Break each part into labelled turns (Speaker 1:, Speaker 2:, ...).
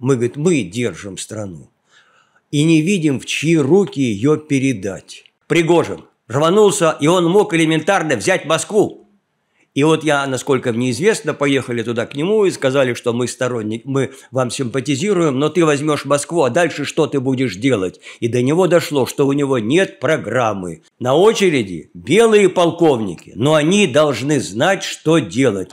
Speaker 1: Мы, говорит, мы держим страну и не видим, в чьи руки ее передать. Пригожин рванулся, и он мог элементарно взять Москву. И вот я, насколько мне известно, поехали туда к нему и сказали, что мы сторонник, мы вам симпатизируем, но ты возьмешь Москву, а дальше что ты будешь делать? И до него дошло, что у него нет программы. На очереди белые полковники, но они должны знать, что делать.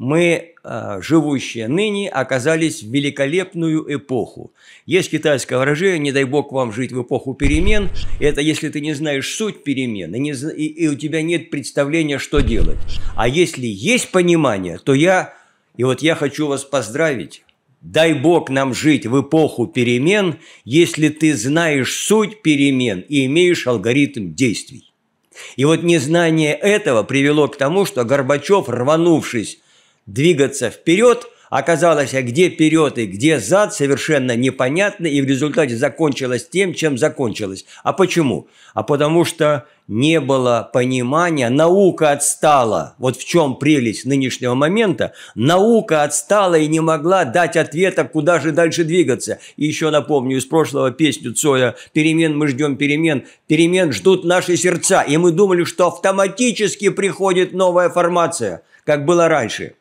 Speaker 1: мы, э, живущие ныне, оказались в великолепную эпоху. Есть китайское выражение «не дай бог вам жить в эпоху перемен». Это если ты не знаешь суть перемен, и, не, и, и у тебя нет представления, что делать. А если есть понимание, то я... И вот я хочу вас поздравить. Дай Бог нам жить в эпоху перемен, если ты знаешь суть перемен и имеешь алгоритм действий. И вот незнание этого привело к тому, что Горбачев, рванувшись двигаться вперед. Оказалось, а где вперед и где зад, совершенно непонятно, и в результате закончилось тем, чем закончилось. А почему? А потому что не было понимания, наука отстала. Вот в чем прелесть нынешнего момента. Наука отстала и не могла дать ответа, куда же дальше двигаться. И еще напомню из прошлого песню Цоя «Перемен мы ждем перемен». Перемен ждут наши сердца. И мы думали, что автоматически приходит новая формация, как было раньше –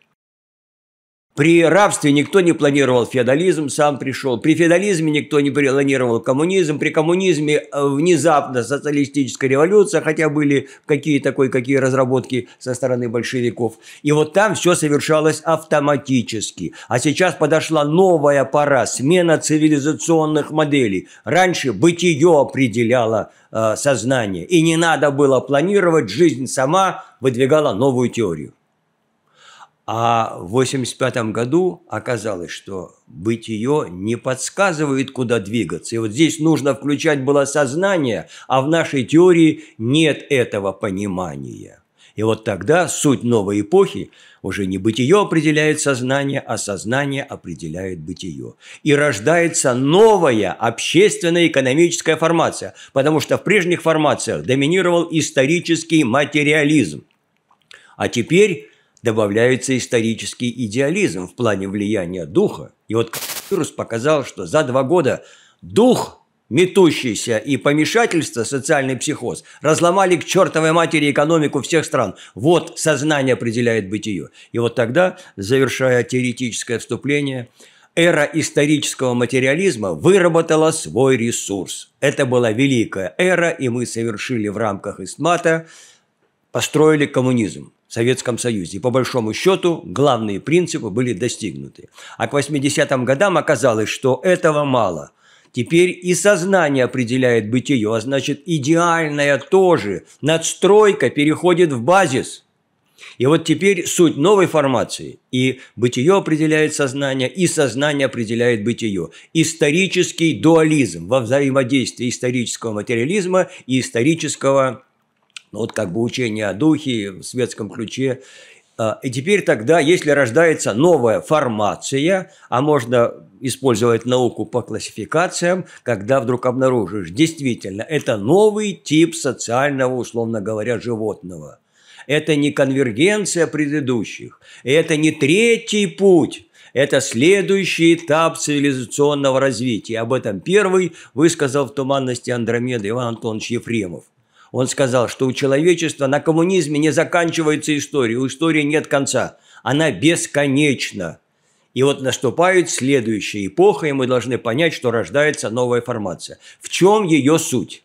Speaker 1: при рабстве никто не планировал феодализм, сам пришел. При феодализме никто не планировал коммунизм. При коммунизме э, внезапно социалистическая революция, хотя были какие такой, какие разработки со стороны большевиков. И вот там все совершалось автоматически. А сейчас подошла новая пора, смена цивилизационных моделей. Раньше бытие определяло э, сознание. И не надо было планировать, жизнь сама выдвигала новую теорию. А в 1985 году оказалось, что бытие не подсказывает, куда двигаться. И вот здесь нужно включать было сознание, а в нашей теории нет этого понимания. И вот тогда суть новой эпохи уже не бытие определяет сознание, а сознание определяет бытие. И рождается новая общественная экономическая формация, потому что в прежних формациях доминировал исторический материализм. А теперь добавляется исторический идеализм в плане влияния духа. И вот Капирус показал, что за два года дух метущийся и помешательство, социальный психоз, разломали к чертовой матери экономику всех стран. Вот сознание определяет бытие. И вот тогда, завершая теоретическое вступление, эра исторического материализма выработала свой ресурс. Это была великая эра, и мы совершили в рамках ИСТМАТа, построили коммунизм. Советском Союзе. И по большому счету главные принципы были достигнуты. А к 80-м годам оказалось, что этого мало. Теперь и сознание определяет бытие, а значит идеальное тоже. Надстройка переходит в базис. И вот теперь суть новой формации. И бытие определяет сознание, и сознание определяет бытие. Исторический дуализм во взаимодействии исторического материализма и исторического ну, вот как бы учение о духе в светском ключе. А, и теперь тогда, если рождается новая формация, а можно использовать науку по классификациям, когда вдруг обнаружишь, действительно, это новый тип социального, условно говоря, животного. Это не конвергенция предыдущих, это не третий путь, это следующий этап цивилизационного развития. Об этом первый высказал в «Туманности Андромеды» Иван Антонович Ефремов – он сказал, что у человечества на коммунизме не заканчивается история, у истории нет конца. Она бесконечна. И вот наступает следующая эпоха, и мы должны понять, что рождается новая формация. В чем ее суть?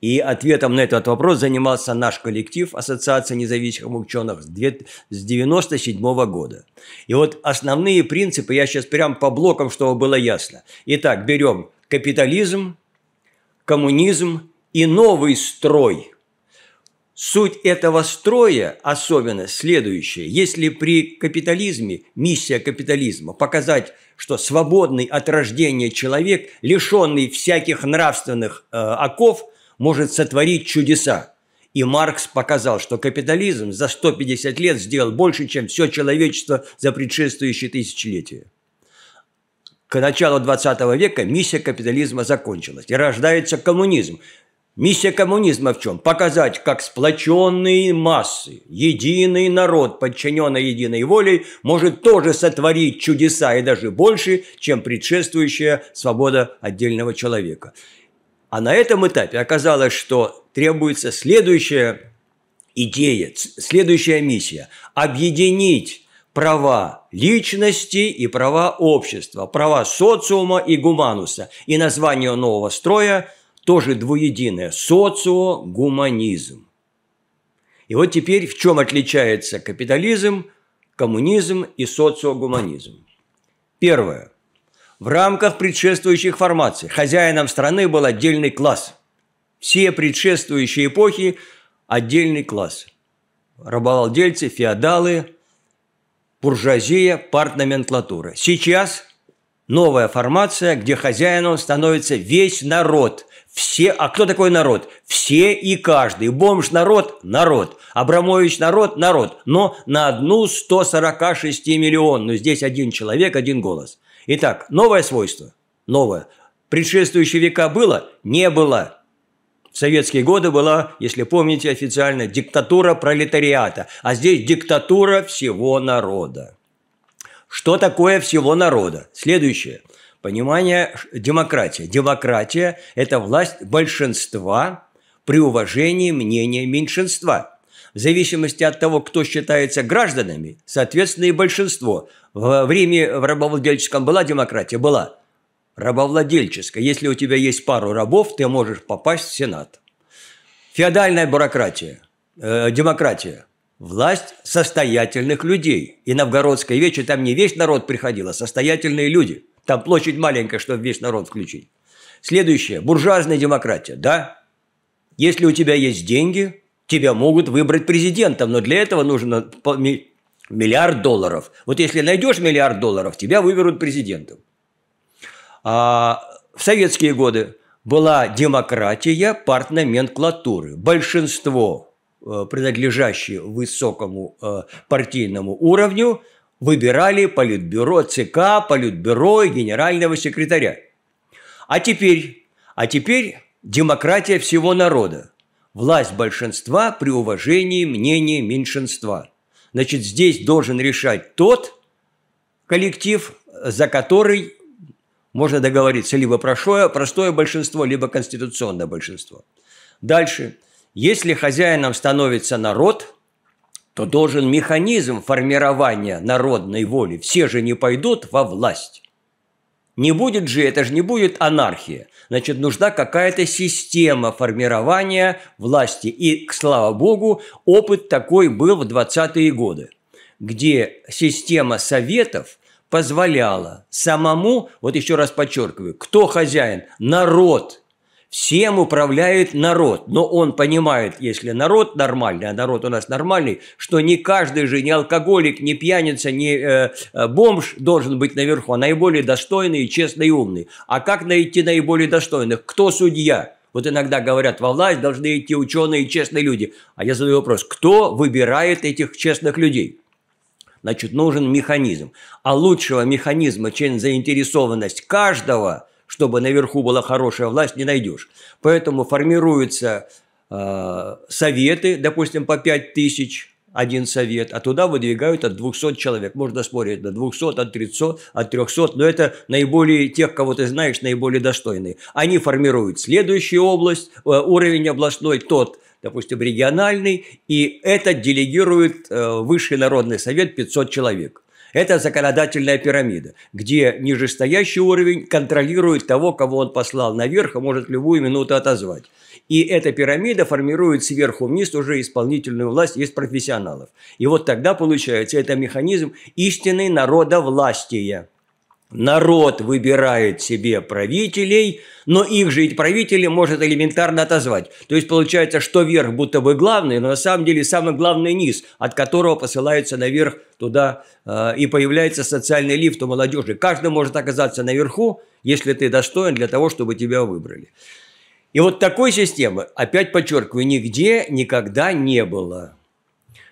Speaker 1: И ответом на этот вопрос занимался наш коллектив Ассоциации независимых ученых с 1997 года. И вот основные принципы, я сейчас прям по блокам, чтобы было ясно. Итак, берем капитализм, коммунизм, и новый строй. Суть этого строя особенно следующая. Если при капитализме, миссия капитализма – показать, что свободный от рождения человек, лишенный всяких нравственных э, оков, может сотворить чудеса. И Маркс показал, что капитализм за 150 лет сделал больше, чем все человечество за предшествующие тысячелетия. К началу 20 века миссия капитализма закончилась, и рождается коммунизм. Миссия коммунизма в чем? Показать, как сплоченные массы, единый народ, подчиненный единой волей, может тоже сотворить чудеса и даже больше, чем предшествующая свобода отдельного человека. А на этом этапе оказалось, что требуется следующая идея, следующая миссия – объединить права личности и права общества, права социума и гумануса. И название нового строя тоже двуединое – социогуманизм. И вот теперь в чем отличается капитализм, коммунизм и социогуманизм? Первое. В рамках предшествующих формаций хозяином страны был отдельный класс. Все предшествующие эпохи – отдельный класс. Рабовладельцы, феодалы, буржуазия, партноменклатура. Сейчас – новая формация, где хозяином становится весь народ. Все, а кто такой народ? Все и каждый. Бомж народ – народ. Абрамович народ – народ. Но на одну 146 миллион. Но здесь один человек, один голос. Итак, новое свойство. Новое. Предшествующие века было? Не было. В советские годы была, если помните официально, диктатура пролетариата, а здесь диктатура всего народа. Что такое всего народа? Следующее. Понимание демократия. Демократия – это власть большинства при уважении мнения меньшинства – в зависимости от того, кто считается гражданами, соответственно, и большинство. В, в Риме в рабовладельческом была демократия? Была. Рабовладельческая. Если у тебя есть пару рабов, ты можешь попасть в Сенат. Феодальная бюрократия, э, демократия. Власть состоятельных людей. И Новгородская вече там не весь народ приходил, а состоятельные люди. Там площадь маленькая, чтобы весь народ включить. Следующее. Буржуазная демократия. Да? Если у тебя есть деньги, тебя могут выбрать президентом, но для этого нужно миллиард долларов. Вот если найдешь миллиард долларов, тебя выберут президентом. А в советские годы была демократия партноменклатуры. Большинство Э, принадлежащие высокому э, партийному уровню, выбирали политбюро ЦК, политбюро и генерального секретаря. А теперь, а теперь демократия всего народа. Власть большинства при уважении мнения меньшинства. Значит, здесь должен решать тот коллектив, за который можно договориться либо простое, простое большинство, либо конституционное большинство. Дальше – если хозяином становится народ, то должен механизм формирования народной воли. Все же не пойдут во власть. Не будет же, это же не будет анархия. Значит, нужна какая-то система формирования власти. И, слава богу, опыт такой был в 20-е годы, где система советов позволяла самому, вот еще раз подчеркиваю, кто хозяин? Народ – Всем управляет народ, но он понимает, если народ нормальный, а народ у нас нормальный, что не каждый же, ни алкоголик, ни пьяница, ни э, э, бомж должен быть наверху, а наиболее достойный, честный и умный. А как найти наиболее достойных? Кто судья? Вот иногда говорят, во власть должны идти ученые и честные люди. А я задаю вопрос, кто выбирает этих честных людей? Значит, нужен механизм. А лучшего механизма, чем заинтересованность каждого – чтобы наверху была хорошая власть, не найдешь. Поэтому формируются э, советы, допустим, по 5 тысяч один совет, а туда выдвигают от 200 человек. Можно спорить до 200, от 300, от 300, но это наиболее тех, кого ты знаешь, наиболее достойные. Они формируют следующую область, э, уровень областной тот, допустим, региональный, и это делегирует э, Высший народный совет 500 человек. Это законодательная пирамида, где нижестоящий уровень контролирует того, кого он послал наверх, а может любую минуту отозвать. И эта пирамида формирует сверху вниз уже исполнительную власть из профессионалов. И вот тогда получается это механизм истинной народа властия. Народ выбирает себе правителей, но их же эти правители может элементарно отозвать. То есть получается, что верх будто бы главный, но на самом деле самый главный низ, от которого посылается наверх туда э, и появляется социальный лифт у молодежи. Каждый может оказаться наверху, если ты достоин для того, чтобы тебя выбрали. И вот такой системы, опять подчеркиваю, нигде никогда не было.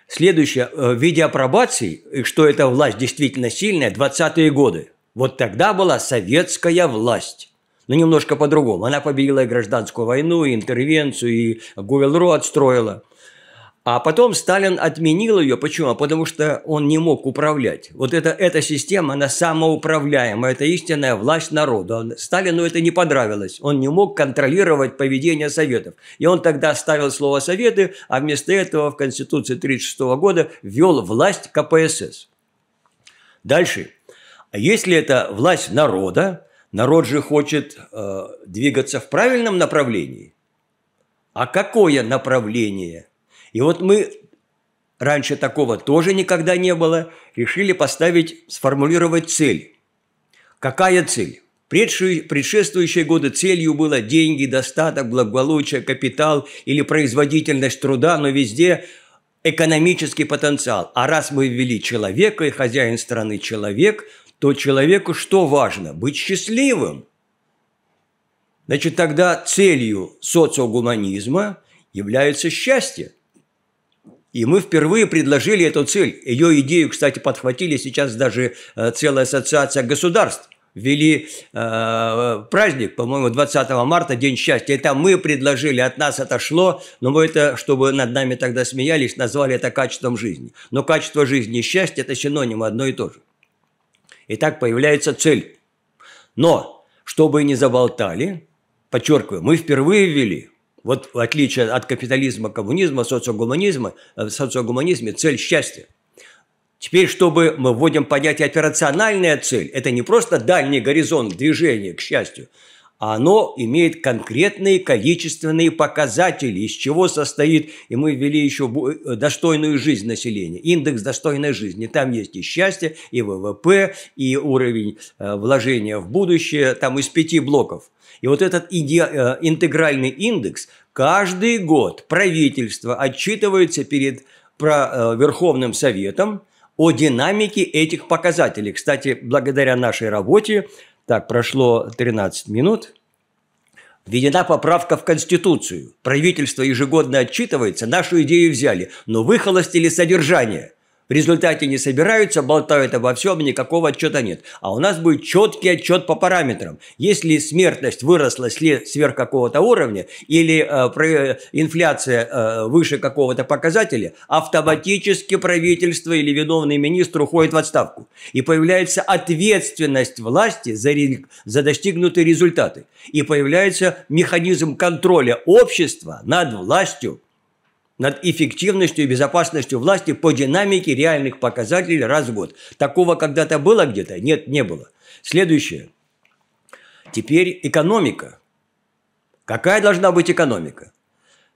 Speaker 1: Следующее, э, в виде апробации, что эта власть действительно сильная, 20-е годы – вот тогда была советская власть. Но ну, немножко по-другому. Она победила и гражданскую войну, и интервенцию, и Гувелро отстроила. А потом Сталин отменил ее. Почему? А потому что он не мог управлять. Вот это, эта система, она самоуправляемая. Это истинная власть народа. Сталину это не понравилось. Он не мог контролировать поведение Советов. И он тогда ставил слово «Советы», а вместо этого в Конституции 1936 года ввел власть КПСС. Дальше. А если это власть народа, народ же хочет э, двигаться в правильном направлении. А какое направление? И вот мы раньше такого тоже никогда не было, решили поставить, сформулировать цель. Какая цель? Предшествующие годы целью было деньги, достаток, благополучие, капитал или производительность труда, но везде экономический потенциал. А раз мы ввели человека и хозяин страны человек – то человеку что важно? Быть счастливым. Значит, тогда целью социогуманизма является счастье. И мы впервые предложили эту цель. Ее идею, кстати, подхватили сейчас даже э, целая ассоциация государств. ввели э, праздник, по-моему, 20 марта, День счастья. Это мы предложили, от нас отошло, но мы это, чтобы над нами тогда смеялись, назвали это качеством жизни. Но качество жизни и счастье – это синоним одно и то же. И так появляется цель. Но, чтобы не заболтали, подчеркиваю, мы впервые ввели, вот в отличие от капитализма, коммунизма, социогуманизма, э, в социогуманизме цель счастья. Теперь, чтобы мы вводим понятие операциональная цель, это не просто дальний горизонт движения к счастью, оно имеет конкретные количественные показатели, из чего состоит, и мы ввели еще э, достойную жизнь населения, индекс достойной жизни. Там есть и счастье, и ВВП, и уровень э, вложения в будущее, там из пяти блоков. И вот этот э, интегральный индекс каждый год правительство отчитывается перед Верховным Советом о динамике этих показателей. Кстати, благодаря нашей работе так, прошло 13 минут. Введена поправка в Конституцию. Правительство ежегодно отчитывается, нашу идею взяли, но выхолостили содержание. В результате не собираются, болтают обо всем, никакого отчета нет. А у нас будет четкий отчет по параметрам. Если смертность выросла сверх какого-то уровня или э, инфляция э, выше какого-то показателя, автоматически правительство или виновный министр уходит в отставку. И появляется ответственность власти за, за достигнутые результаты. И появляется механизм контроля общества над властью над эффективностью и безопасностью власти по динамике реальных показателей раз в год. Такого когда-то было где-то? Нет, не было. Следующее. Теперь экономика. Какая должна быть экономика?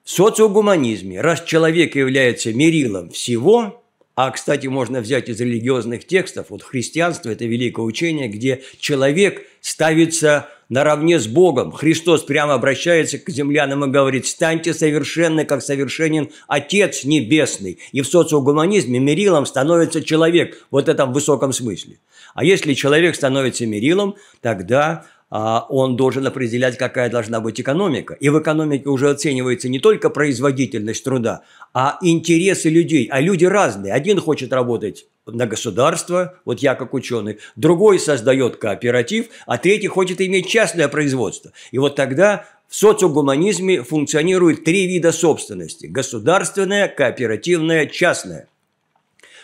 Speaker 1: В социогуманизме, раз человек является мерилом всего, а, кстати, можно взять из религиозных текстов, вот христианство – это великое учение, где человек ставится наравне с Богом. Христос прямо обращается к землянам и говорит, «Станьте совершенны, как совершенен Отец Небесный». И в социогуманизме мерилом становится человек, вот в этом высоком смысле. А если человек становится мерилом, тогда а, он должен определять, какая должна быть экономика. И в экономике уже оценивается не только производительность труда, а интересы людей. А люди разные. Один хочет работать на государство, вот я как ученый, другой создает кооператив, а третий хочет иметь частное производство. И вот тогда в социогуманизме функционируют три вида собственности – государственная, кооперативная, частная –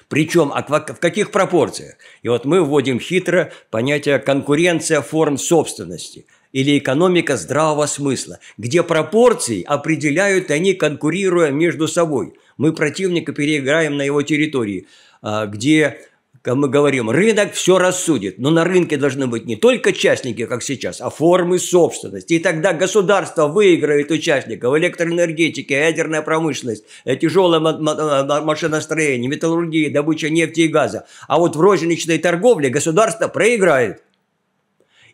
Speaker 1: причем а в каких пропорциях? И вот мы вводим хитро понятие конкуренция форм собственности или экономика здравого смысла, где пропорции определяют они, конкурируя между собой. Мы противника переиграем на его территории, а, где как мы говорим, рынок все рассудит, но на рынке должны быть не только частники, как сейчас, а формы собственности. И тогда государство выиграет участников, электроэнергетики, ядерная промышленность, э, тяжелое э, машиностроение, металлургия, добыча нефти и газа. А вот в розничной торговле государство проиграет.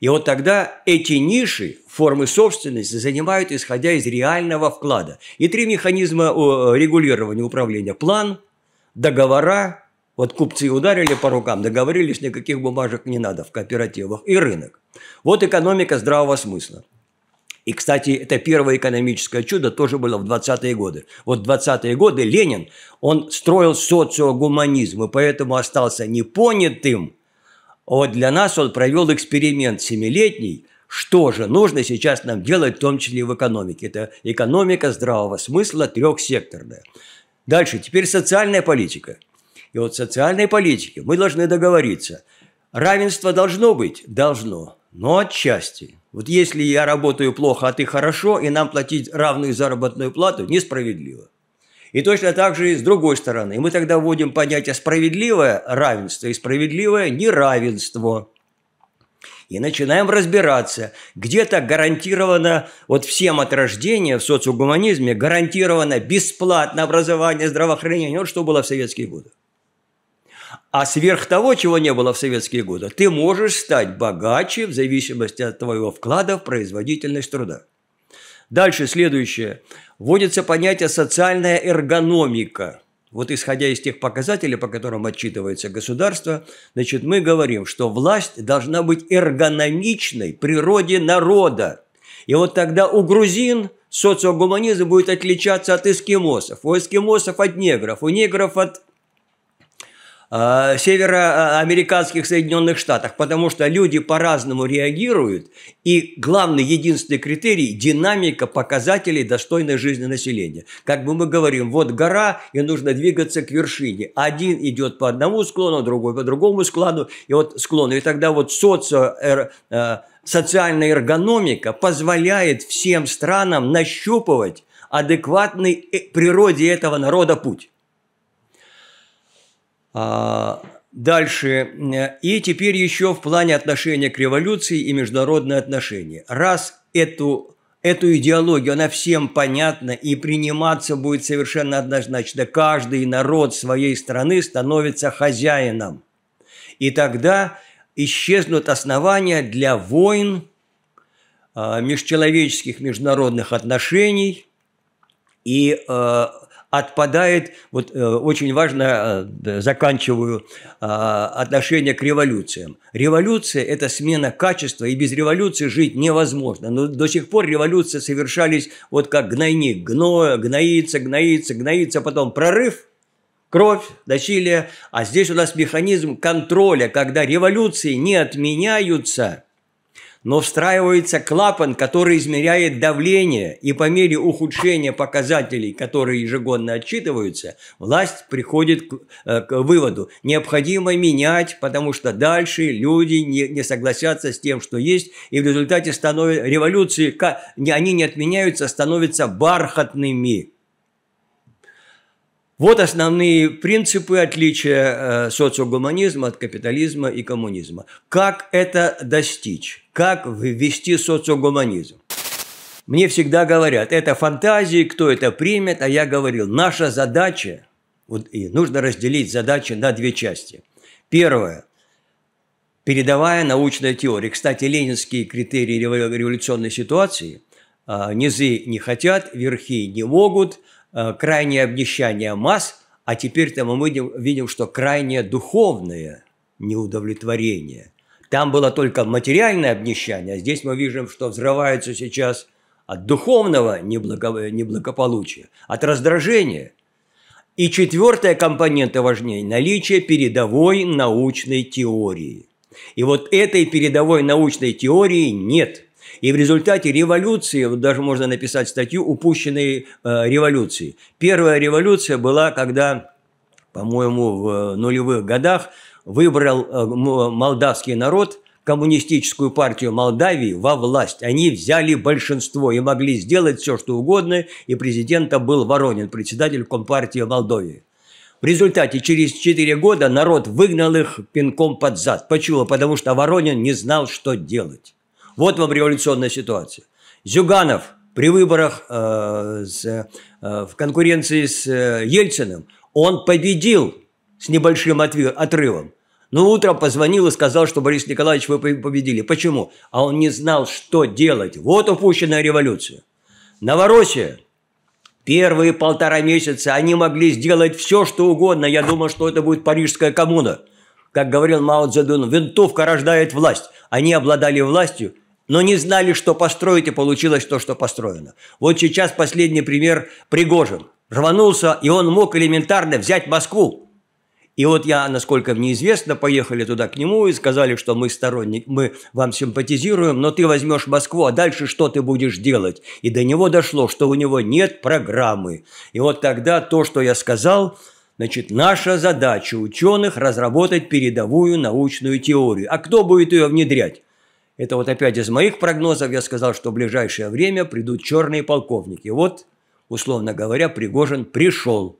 Speaker 1: И вот тогда эти ниши, формы собственности занимают, исходя из реального вклада. И три механизма э, регулирования управления – план, договора вот купцы ударили по рукам, договорились, никаких бумажек не надо в кооперативах. И рынок. Вот экономика здравого смысла. И, кстати, это первое экономическое чудо тоже было в 20-е годы. Вот в 20-е годы Ленин, он строил социогуманизм, и поэтому остался непонятым. Вот для нас он провел эксперимент семилетний, что же нужно сейчас нам делать, в том числе и в экономике. Это экономика здравого смысла трехсекторная. Дальше, теперь социальная политика – и вот в социальной политике мы должны договориться. Равенство должно быть? Должно. Но отчасти. Вот если я работаю плохо, а ты хорошо, и нам платить равную заработную плату несправедливо. И точно так же и с другой стороны. Мы тогда вводим понятие справедливое равенство и справедливое неравенство. И начинаем разбираться, где-то гарантировано, вот всем от рождения в социогуманизме гарантировано бесплатное образование, здравоохранение, вот что было в советские годы. А сверх того, чего не было в советские годы, ты можешь стать богаче в зависимости от твоего вклада в производительность труда. Дальше следующее. Вводится понятие «социальная эргономика». Вот исходя из тех показателей, по которым отчитывается государство, значит, мы говорим, что власть должна быть эргономичной природе народа. И вот тогда у грузин социогуманизм будет отличаться от эскимосов, у эскимосов от негров, у негров от Э, североамериканских Соединенных Штатах, потому что люди по-разному реагируют, и главный, единственный критерий – динамика показателей достойной жизни населения. Как бы мы говорим, вот гора, и нужно двигаться к вершине. Один идет по одному склону, другой по другому склону, и вот склону. И тогда вот социо э, социальная эргономика позволяет всем странам нащупывать адекватный э, природе этого народа путь. А, дальше. И теперь еще в плане отношения к революции и международные отношения. Раз эту, эту идеологию, она всем понятна и приниматься будет совершенно однозначно. Каждый народ своей страны становится хозяином. И тогда исчезнут основания для войн, а, межчеловеческих международных отношений и а, отпадает, вот э, очень важно, э, заканчиваю, э, отношение к революциям. Революция – это смена качества, и без революции жить невозможно. Но до сих пор революции совершались вот как гнойник, гно, гноится, гноится, гноится, потом прорыв – кровь, насилие. А здесь у нас механизм контроля, когда революции не отменяются – но встраивается клапан, который измеряет давление, и по мере ухудшения показателей, которые ежегодно отчитываются, власть приходит к, э, к выводу, необходимо менять, потому что дальше люди не, не согласятся с тем, что есть, и в результате станов... революции они не отменяются, а становятся бархатными. Вот основные принципы отличия э, социогуманизма от капитализма и коммунизма. Как это достичь? Как ввести социогуманизм? Мне всегда говорят, это фантазии, кто это примет, а я говорил, наша задача, вот и нужно разделить задачи на две части. Первое – передовая научная теория. Кстати, ленинские критерии революционной ситуации а, – низы не хотят, верхи не могут – Э, крайнее обнищание масс, а теперь-то мы видим, видим, что крайнее духовное неудовлетворение. Там было только материальное обнищание, а здесь мы видим, что взрываются сейчас от духовного неблагополучия, от раздражения. И четвертая компонента важнее – наличие передовой научной теории. И вот этой передовой научной теории нет – и в результате революции, вот даже можно написать статью «Упущенные э, революции». Первая революция была, когда, по-моему, в нулевых годах выбрал э, молдавский народ – коммунистическую партию Молдавии во власть. Они взяли большинство и могли сделать все, что угодно, и президентом был Воронин, председатель Компартии Молдовии. В результате через 4 года народ выгнал их пинком под зад. Почему? Потому что Воронин не знал, что делать. Вот вам революционная ситуация. Зюганов при выборах э, с, э, в конкуренции с э, Ельциным, он победил с небольшим отвер, отрывом. Но утром позвонил и сказал, что Борис Николаевич, вы победили. Почему? А он не знал, что делать. Вот упущенная революция. Новороссия. Первые полтора месяца они могли сделать все, что угодно. Я думал, что это будет парижская коммуна. Как говорил Мао Цзэдун, винтовка рождает власть. Они обладали властью, но не знали, что построить, и получилось то, что построено. Вот сейчас последний пример Пригожин. Рванулся, и он мог элементарно взять Москву. И вот я, насколько мне известно, поехали туда к нему и сказали, что мы сторонник, мы вам симпатизируем, но ты возьмешь Москву, а дальше что ты будешь делать? И до него дошло, что у него нет программы. И вот тогда то, что я сказал, значит, наша задача ученых разработать передовую научную теорию. А кто будет ее внедрять? Это вот опять из моих прогнозов я сказал, что в ближайшее время придут черные полковники. Вот, условно говоря, Пригожин пришел.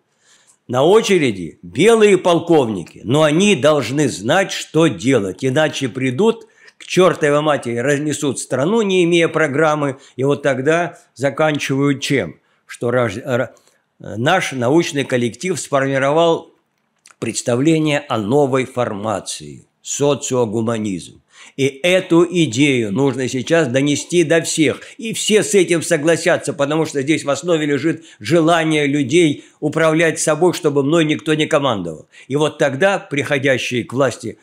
Speaker 1: На очереди белые полковники, но они должны знать, что делать, иначе придут к чертовой матери, разнесут страну, не имея программы, и вот тогда заканчивают чем? Что раз, наш научный коллектив сформировал представление о новой формации – социогуманизм. И эту идею нужно сейчас донести до всех. И все с этим согласятся, потому что здесь в основе лежит желание людей управлять собой, чтобы мной никто не командовал. И вот тогда приходящие к власти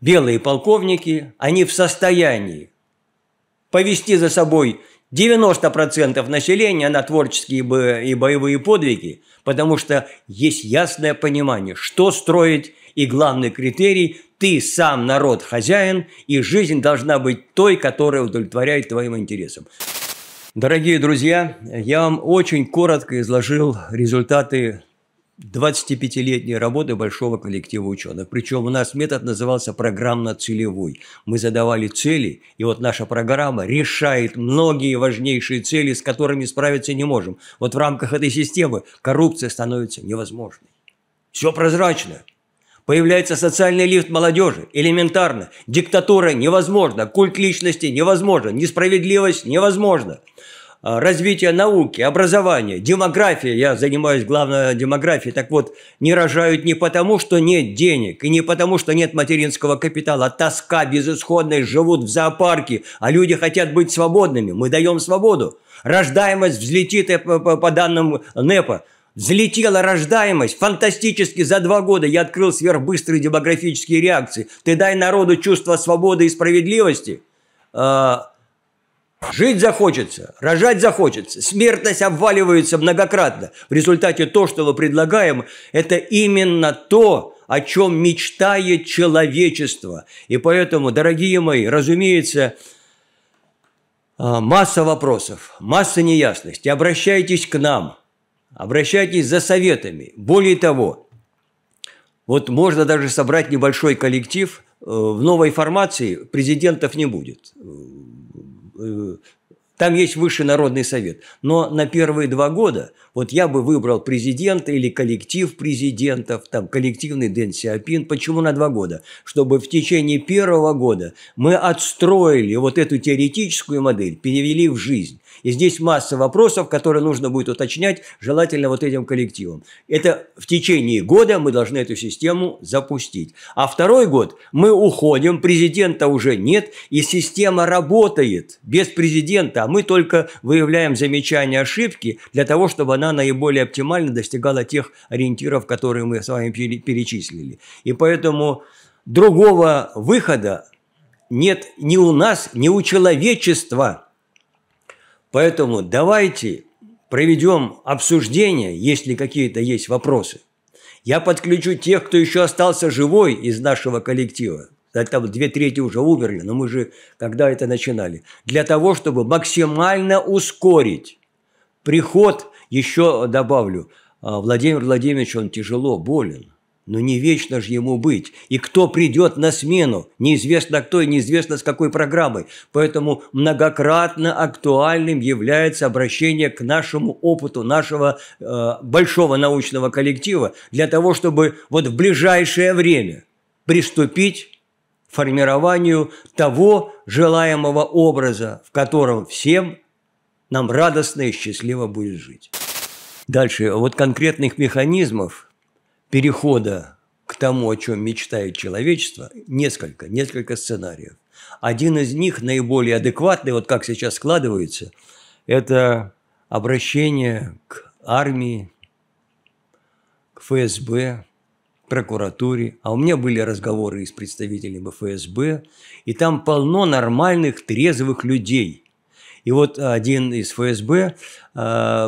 Speaker 1: белые полковники, они в состоянии повести за собой 90% населения на творческие и боевые подвиги, потому что есть ясное понимание, что строить и главный критерий – ты сам народ хозяин, и жизнь должна быть той, которая удовлетворяет твоим интересам. Дорогие друзья, я вам очень коротко изложил результаты 25-летней работы большого коллектива ученых. Причем у нас метод назывался программно-целевой. Мы задавали цели, и вот наша программа решает многие важнейшие цели, с которыми справиться не можем. Вот в рамках этой системы коррупция становится невозможной. Все прозрачно. Появляется социальный лифт молодежи. Элементарно. Диктатура невозможна. Культ личности невозможен. Несправедливость невозможна. А, развитие науки, образования, демография. Я занимаюсь главной демографией. Так вот, не рожают не потому, что нет денег, и не потому, что нет материнского капитала. Тоска безысходность живут в зоопарке, а люди хотят быть свободными. Мы даем свободу. Рождаемость взлетит э, по, по данным НЭПа Залетела рождаемость, фантастически за два года я открыл сверхбыстрые демографические реакции. Ты дай народу чувство свободы и справедливости. А, жить захочется, рожать захочется, смертность обваливается многократно. В результате то, что мы предлагаем, это именно то, о чем мечтает человечество. И поэтому, дорогие мои, разумеется, а, масса вопросов, масса неясностей. Обращайтесь к нам – обращайтесь за советами. Более того, вот можно даже собрать небольшой коллектив. Э, в новой формации президентов не будет. Э, э, там есть высший народный совет. Но на первые два года вот я бы выбрал президента или коллектив президентов, там коллективный Дэн Сиапин. Почему на два года? Чтобы в течение первого года мы отстроили вот эту теоретическую модель, перевели в жизнь. И здесь масса вопросов, которые нужно будет уточнять, желательно вот этим коллективом. Это в течение года мы должны эту систему запустить. А второй год мы уходим, президента уже нет, и система работает без президента, а мы только выявляем замечания, ошибки для того, чтобы она наиболее оптимально достигала тех ориентиров, которые мы с вами перечислили. И поэтому другого выхода нет ни у нас, ни у человечества – Поэтому давайте проведем обсуждение, если какие-то есть вопросы. Я подключу тех, кто еще остался живой из нашего коллектива. Там две трети уже умерли, но мы же когда это начинали. Для того, чтобы максимально ускорить приход, еще добавлю, а, Владимир Владимирович, он тяжело болен. Но не вечно же ему быть. И кто придет на смену? Неизвестно кто и неизвестно с какой программой. Поэтому многократно актуальным является обращение к нашему опыту, нашего э, большого научного коллектива, для того, чтобы вот в ближайшее время приступить к формированию того желаемого образа, в котором всем нам радостно и счастливо будет жить. Дальше. Вот конкретных механизмов перехода к тому, о чем мечтает человечество, несколько, несколько сценариев. Один из них, наиболее адекватный, вот как сейчас складывается, это обращение к армии, к ФСБ, прокуратуре. А у меня были разговоры с представителями ФСБ, и там полно нормальных, трезвых людей. И вот один из ФСБ, э,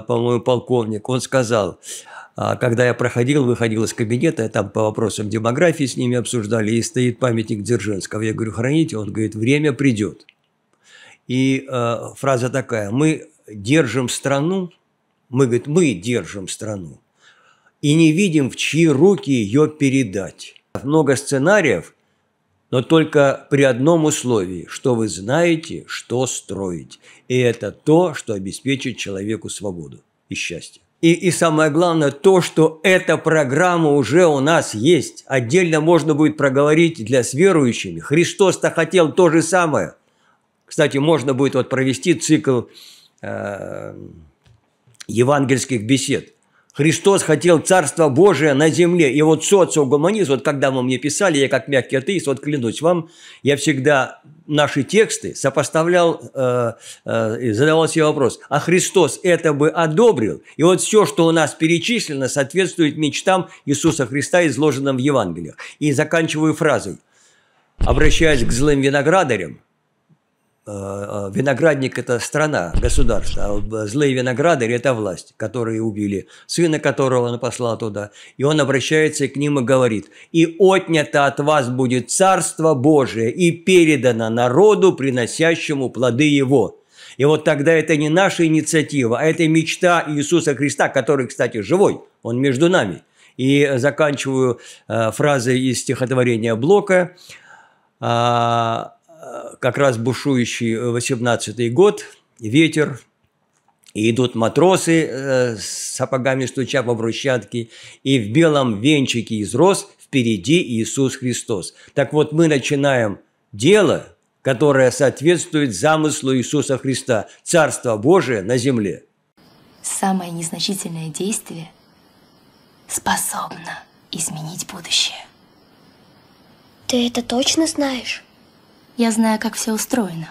Speaker 1: по-моему, полковник, он сказал – а, когда я проходил, выходил из кабинета, я там по вопросам демографии с ними обсуждали, и стоит памятник Дзержинского. Я говорю, храните? Он говорит, время придет. И э, фраза такая, мы держим страну, мы, говорит, мы держим страну, и не видим, в чьи руки ее передать. Много сценариев, но только при одном условии, что вы знаете, что строить. И это то, что обеспечит человеку свободу и счастье. И, и самое главное, то, что эта программа уже у нас есть. Отдельно можно будет проговорить для с верующими. Христос-то хотел то же самое. Кстати, можно будет вот провести цикл э, евангельских бесед. Христос хотел Царство Божие на земле. И вот социогуманизм, вот когда вы мне писали, я как мягкий атеист, вот клянусь вам, я всегда наши тексты сопоставлял, э, э, задавал себе вопрос, а Христос это бы одобрил? И вот все, что у нас перечислено, соответствует мечтам Иисуса Христа, изложенным в Евангелиях. И заканчиваю фразой. Обращаясь к злым виноградарям, Э, э, виноградник – это страна, государство, а э, злые виноградари – это власть, которые убили, сына которого он послал туда. И он обращается к ним и говорит, «И отнято от вас будет Царство Божие и передано народу, приносящему плоды его». И вот тогда это не наша инициатива, а это мечта Иисуса Христа, который, кстати, живой, он между нами. И заканчиваю фразой из стихотворения Блока а, – Э, как раз бушующий 18 э, год, ветер, и идут матросы э, с сапогами стуча по брусчатке, и в белом венчике из роз впереди Иисус Христос. Так вот, мы начинаем дело, которое соответствует замыслу Иисуса Христа, Царство Божие на земле. Самое незначительное действие способно изменить будущее. Ты это точно знаешь? Я знаю, как все устроено.